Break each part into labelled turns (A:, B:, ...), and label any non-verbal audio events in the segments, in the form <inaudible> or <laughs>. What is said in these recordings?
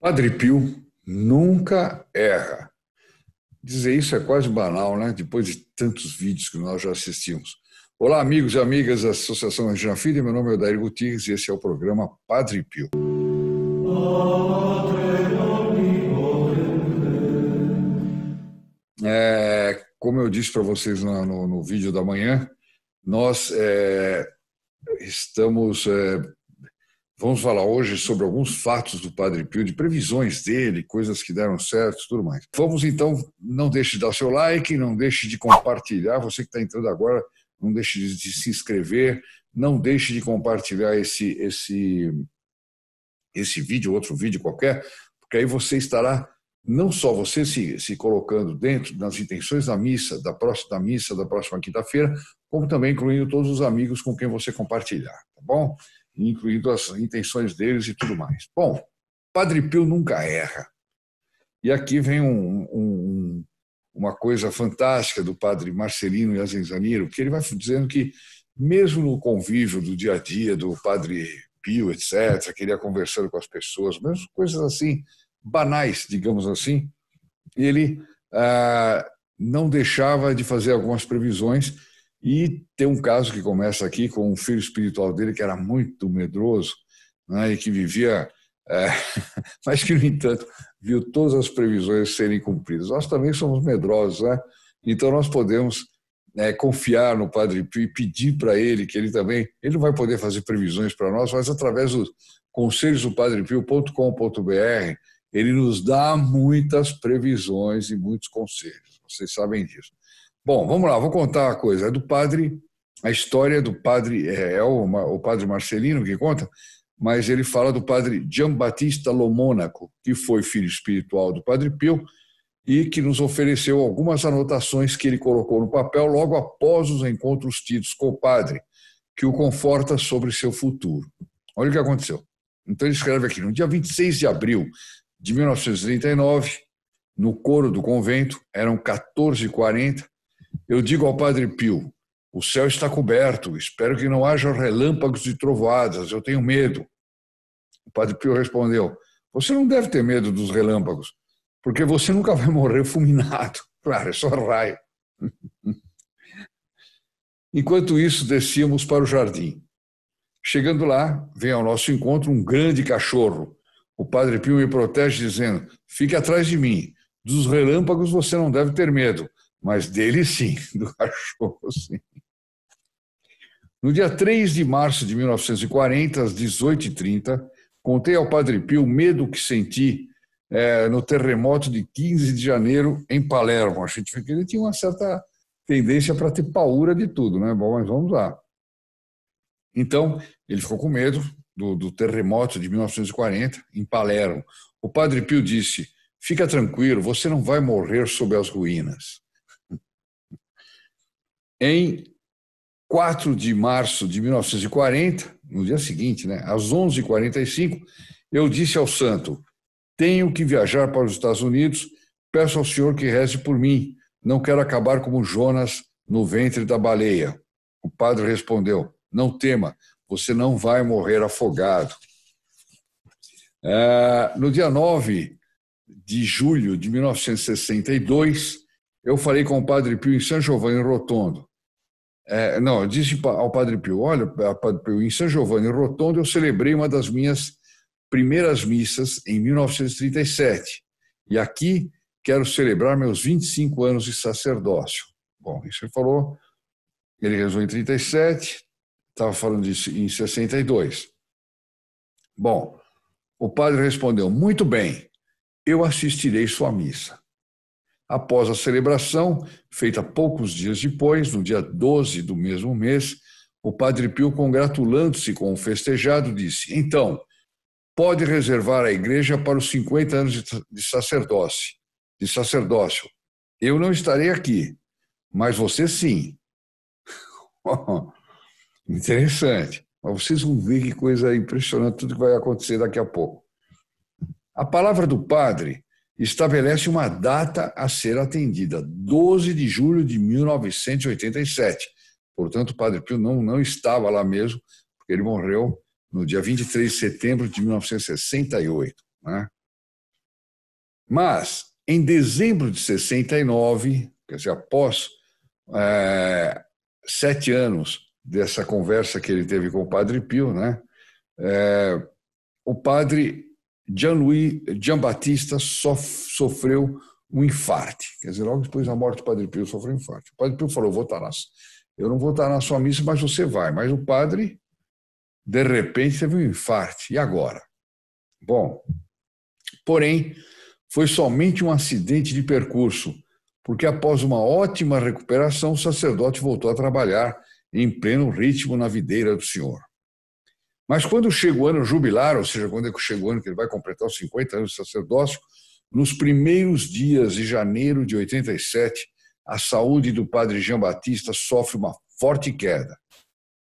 A: Padre Pio nunca erra. Dizer isso é quase banal, né? Depois de tantos vídeos que nós já assistimos. Olá, amigos e amigas da Associação Regina Filho. Meu nome é Odair Gutierrez e esse é o programa Padre Pio. É, como eu disse para vocês no, no, no, vídeo da manhã, nós é, estamos é, Vamos falar hoje sobre alguns fatos do Padre Pio, de previsões dele, coisas que deram certo tudo mais. Vamos então, não deixe de dar seu like, não deixe de compartilhar. Você que está entrando agora, não deixe de se inscrever, não deixe de compartilhar esse, esse, esse vídeo, outro vídeo qualquer, porque aí você estará, não só você se, se colocando dentro das intenções da missa, da próxima da missa da próxima quinta-feira, como também incluindo todos os amigos com quem você compartilhar, tá bom? incluindo as intenções deles e tudo mais. Bom, Padre Pio nunca erra. E aqui vem um, um, uma coisa fantástica do Padre Marcelino e Azenzaniro, que ele vai dizendo que, mesmo no convívio do dia a dia do Padre Pio, etc., que ele ia conversando com as pessoas, mesmo coisas assim, banais, digamos assim, ele ah, não deixava de fazer algumas previsões e tem um caso que começa aqui com um filho espiritual dele, que era muito medroso né, e que vivia, é, <laughs> mas que, no entanto, viu todas as previsões serem cumpridas. Nós também somos medrosos, né? Então nós podemos é, confiar no Padre Pio e pedir para ele que ele também. Ele não vai poder fazer previsões para nós, mas através dos conselhos do pio.com.br ele nos dá muitas previsões e muitos conselhos. Vocês sabem disso. Bom, vamos lá, vou contar a coisa. É do padre, a história do padre, é, é o, o padre Marcelino que conta, mas ele fala do padre Giambattista Lomônaco, que foi filho espiritual do padre Pio e que nos ofereceu algumas anotações que ele colocou no papel logo após os encontros tidos com o padre, que o conforta sobre seu futuro. Olha o que aconteceu. Então ele escreve aqui, no dia 26 de abril de 1939, no coro do convento, eram 14h40, eu digo ao Padre Pio: o céu está coberto, espero que não haja relâmpagos e trovoadas, eu tenho medo. O Padre Pio respondeu: Você não deve ter medo dos relâmpagos, porque você nunca vai morrer fulminado. <laughs> Claro, é só raio. <laughs> Enquanto isso, descíamos para o jardim. Chegando lá, vem ao nosso encontro um grande cachorro. O Padre Pio me protege, dizendo: Fique atrás de mim. Dos relâmpagos você não deve ter medo. Mas dele sim, <laughs> do cachorro sim. No dia 3 de março de 1940, às 18h30, contei ao Padre Pio o medo que senti é, no terremoto de 15 de janeiro em Palermo. A gente ele tinha uma certa tendência para ter paura de tudo, né? Bom, mas vamos lá. Então, ele ficou com medo do, do terremoto de 1940 em Palermo. O Padre Pio disse: Fica tranquilo, você não vai morrer sob as ruínas em 4 de março de 1940, no dia seguinte, né, às 11h45, eu disse ao santo: Tenho que viajar para os Estados Unidos, peço ao senhor que reze por mim, não quero acabar como Jonas no ventre da baleia. O padre respondeu: Não tema, você não vai morrer afogado. É, no dia 9 de julho de 1962, eu falei com o padre Pio em São Giovanni Rotondo. É, não, eu disse ao Padre Pio, olha, Padre Pio, em São Giovanni Rotondo eu celebrei uma das minhas primeiras missas em 1937. E aqui quero celebrar meus 25 anos de sacerdócio. Bom, isso ele falou, ele rezou em 37, estava falando disso em 62. Bom, o padre respondeu: Muito bem, eu assistirei sua missa. Após a celebração, feita poucos dias depois, no dia 12 do mesmo mês, o Padre Pio, congratulando-se com o festejado, disse: Então, pode reservar a igreja para os 50 anos de sacerdócio. De sacerdócio. Eu não estarei aqui, mas você sim. <laughs> Interessante. Mas vocês vão ver que coisa impressionante tudo que vai acontecer daqui a pouco. A palavra do padre estabelece uma data a ser atendida, 12 de julho de 1987. Portanto, o Padre Pio não, não estava lá mesmo, porque ele morreu no dia 23 de setembro de 1968. Né? Mas, em dezembro de 69, quer dizer, após é, sete anos dessa conversa que ele teve com o Padre Pio, né, é, o padre Jean-Louis Jean-Batista sofreu um infarte. Quer dizer, logo depois da morte do Padre Pio, sofreu um infarte. O Padre Pio falou: vou estar na, eu não vou estar na sua missa, mas você vai. Mas o padre, de repente, teve um infarte. E agora? Bom, porém, foi somente um acidente de percurso, porque após uma ótima recuperação, o sacerdote voltou a trabalhar em pleno ritmo na videira do Senhor. Mas quando chega o ano jubilar, ou seja, quando é chega o ano que ele vai completar os 50 anos de sacerdócio, nos primeiros dias de janeiro de 87, a saúde do padre Jean Batista sofre uma forte queda.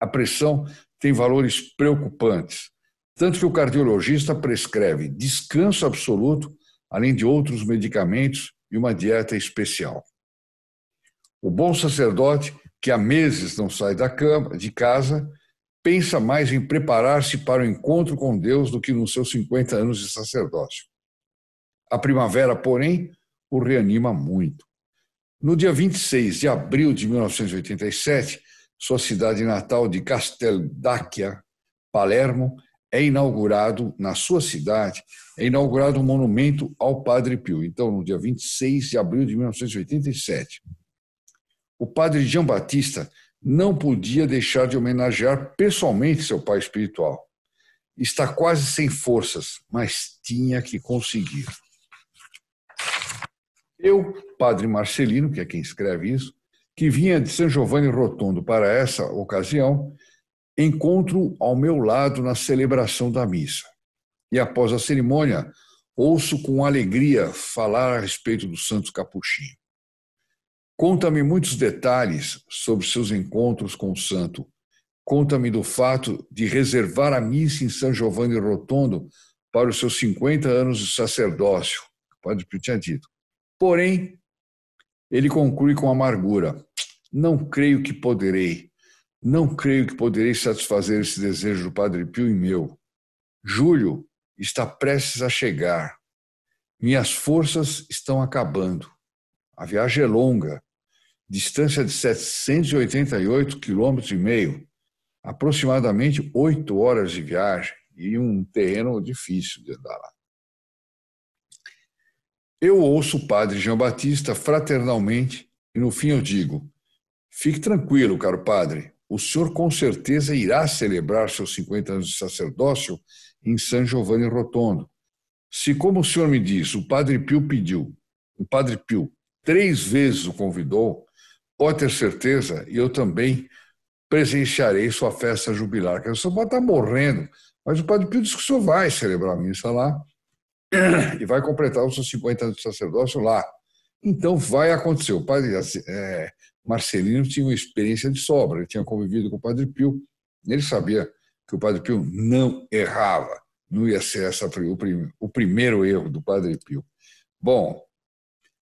A: A pressão tem valores preocupantes, tanto que o cardiologista prescreve descanso absoluto, além de outros medicamentos e uma dieta especial. O bom sacerdote, que há meses não sai da cama, de casa, pensa mais em preparar-se para o encontro com Deus do que nos seus 50 anos de sacerdócio. A primavera, porém, o reanima muito. No dia 26 de abril de 1987, sua cidade natal de Casteldáquia, Palermo, é inaugurado, na sua cidade, é inaugurado um monumento ao Padre Pio. Então, no dia 26 de abril de 1987, o padre Jean Batista não podia deixar de homenagear pessoalmente seu pai espiritual. Está quase sem forças, mas tinha que conseguir. Eu, padre Marcelino, que é quem escreve isso, que vinha de São Giovanni Rotondo para essa ocasião, encontro ao meu lado na celebração da missa. E após a cerimônia, ouço com alegria falar a respeito do Santo Capuchinho. Conta-me muitos detalhes sobre seus encontros com o santo. Conta-me do fato de reservar a missa em São Giovanni Rotondo para os seus 50 anos de sacerdócio. O padre Pio tinha dito. Porém, ele conclui com amargura: Não creio que poderei, não creio que poderei satisfazer esse desejo do Padre Pio e meu. Júlio está prestes a chegar. Minhas forças estão acabando. A viagem é longa distância de 788 quilômetros e meio, aproximadamente oito horas de viagem e um terreno difícil de andar lá. Eu ouço o padre João Batista fraternalmente e no fim eu digo: fique tranquilo, caro padre, o senhor com certeza irá celebrar seus 50 anos de sacerdócio em San Giovanni Rotondo. Se, como o senhor me disse, o padre Pio pediu, o padre Pio três vezes o convidou, Pode ter certeza, e eu também presenciarei sua festa jubilar. Que o senhor pode estar morrendo, mas o Padre Pio disse que o senhor vai celebrar a missa lá <clears throat> e vai completar os seus 50 anos de sacerdócio lá. Então vai acontecer. O padre assim, é, Marcelino tinha uma experiência de sobra, ele tinha convivido com o Padre Pio, ele sabia que o Padre Pio não errava, não ia ser essa, o, prim, o primeiro erro do Padre Pio. Bom,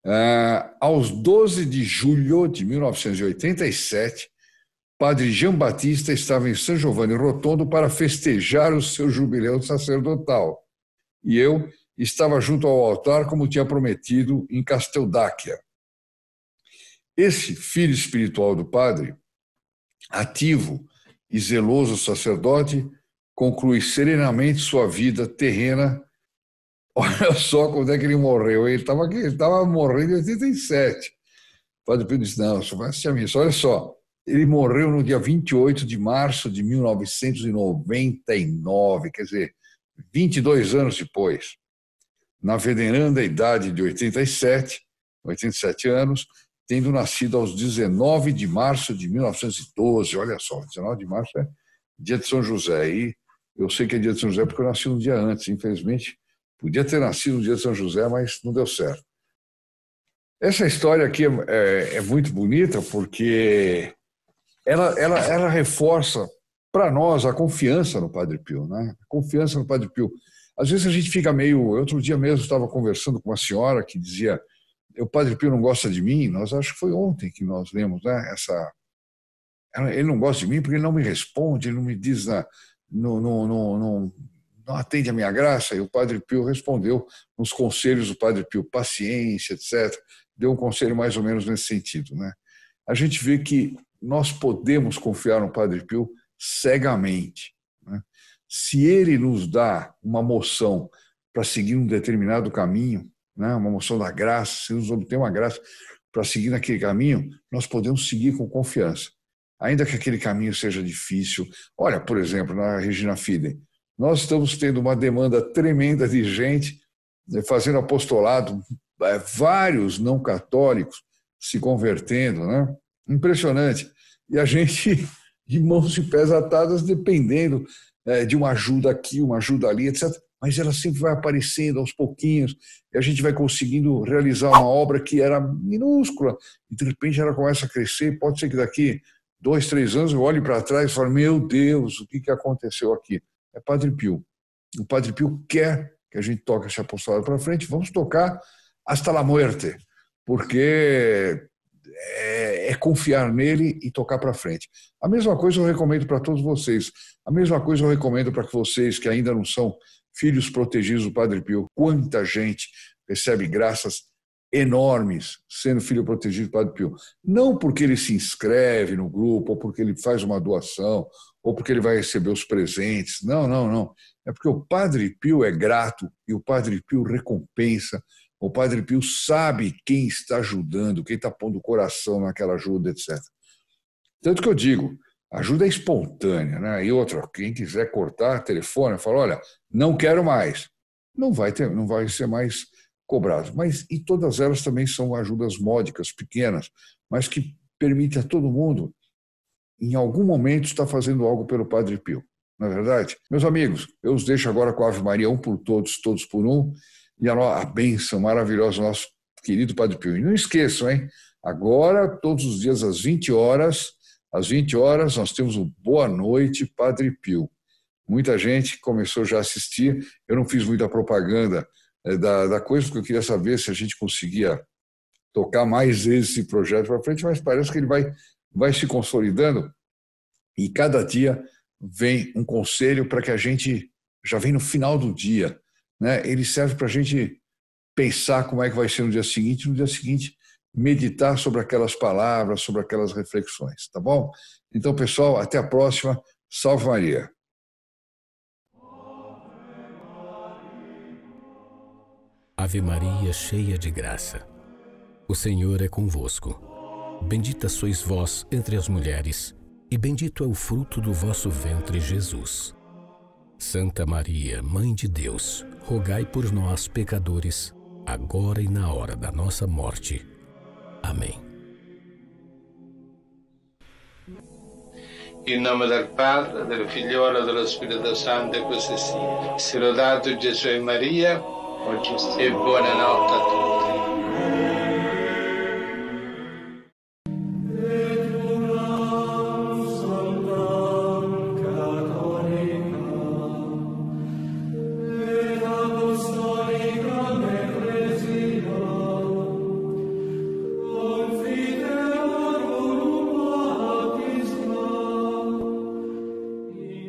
A: Uh, aos 12 de julho de 1987, Padre Jean Batista estava em São Giovanni Rotondo para festejar o seu jubileu sacerdotal. E eu estava junto ao altar, como tinha prometido, em Casteldáquia. Esse filho espiritual do padre, ativo e zeloso sacerdote, conclui serenamente sua vida terrena Olha só quando é que ele morreu. Ele estava ele tava morrendo em 87. O padre Pio disse: Não, só vai ser a missa. Olha só, ele morreu no dia 28 de março de 1999, quer dizer, 22 anos depois, na veneranda idade de 87, 87 anos, tendo nascido aos 19 de março de 1912. Olha só, 19 de março é dia de São José. E eu sei que é dia de São José porque eu nasci um dia antes, infelizmente Podia ter nascido no dia de São José, mas não deu certo. Essa história aqui é, é, é muito bonita porque ela, ela, ela reforça para nós a confiança no Padre Pio, né? A confiança no Padre Pio. Às vezes a gente fica meio. Outro dia mesmo estava conversando com uma senhora que dizia: "O Padre Pio não gosta de mim". Nós acho que foi ontem que nós lemos, né? Essa. Ele não gosta de mim porque ele não me responde, ele não me diz na, no no no não atende a minha graça? E o Padre Pio respondeu nos conselhos do Padre Pio, paciência, etc. Deu um conselho mais ou menos nesse sentido. Né? A gente vê que nós podemos confiar no Padre Pio cegamente. Né? Se ele nos dá uma moção para seguir um determinado caminho, né? uma moção da graça, se nos obtém uma graça para seguir naquele caminho, nós podemos seguir com confiança. Ainda que aquele caminho seja difícil. Olha, por exemplo, na Regina Fiden, nós estamos tendo uma demanda tremenda de gente né, fazendo apostolado, é, vários não católicos se convertendo, né? Impressionante. E a gente <laughs> de mãos e pés atadas, dependendo é, de uma ajuda aqui, uma ajuda ali, etc. Mas ela sempre vai aparecendo aos pouquinhos e a gente vai conseguindo realizar uma obra que era minúscula e de repente ela começa a crescer. Pode ser que daqui dois, três anos eu olhe para trás e fale: Meu Deus, o que, que aconteceu aqui? é Padre Pio. O Padre Pio quer que a gente toque esse apostolado para frente, vamos tocar hasta la muerte, porque é, é confiar nele e tocar para frente. A mesma coisa eu recomendo para todos vocês, a mesma coisa eu recomendo para vocês que ainda não são filhos protegidos do Padre Pio. Quanta gente recebe graças enormes sendo filho protegido do Padre Pio. Não porque ele se inscreve no grupo, ou porque ele faz uma doação, ou porque ele vai receber os presentes. Não, não, não. É porque o Padre Pio é grato e o Padre Pio recompensa. O Padre Pio sabe quem está ajudando, quem está pondo o coração naquela ajuda, etc. Tanto que eu digo, ajuda é espontânea, né? E outra, quem quiser cortar, telefone, fala, olha, não quero mais. Não vai ter, não vai ser mais cobrado. Mas e todas elas também são ajudas módicas, pequenas, mas que permite a todo mundo em algum momento está fazendo algo pelo Padre Pio. Na é verdade, meus amigos, eu os deixo agora com a Ave Maria, um por todos, todos por um, e a, a bênção maravilhosa do nosso querido Padre Pio. E não esqueçam, hein? Agora, todos os dias às 20 horas, às 20 horas nós temos o Boa Noite Padre Pio. Muita gente começou já a assistir. Eu não fiz muita propaganda eh, da, da coisa, porque eu queria saber se a gente conseguia tocar mais esse projeto para frente, mas parece que ele vai vai se consolidando e cada dia vem um conselho para que a gente já vem no final do dia. Né? Ele serve para a gente pensar como é que vai ser no dia seguinte, no dia seguinte meditar sobre aquelas palavras, sobre aquelas reflexões, tá bom? Então, pessoal, até a próxima. Salve Maria! Ave Maria, cheia de graça. O Senhor é convosco. Bendita sois vós entre as mulheres, e bendito é o fruto do vosso ventre, Jesus. Santa Maria, Mãe de Deus, rogai por nós, pecadores, agora e na hora da nossa morte. Amém. Em nome do Padre, do Filho e do Espírito Santo, e così sia. Sì. Sirodato Gesù e Maria, e buonanotte a tutti.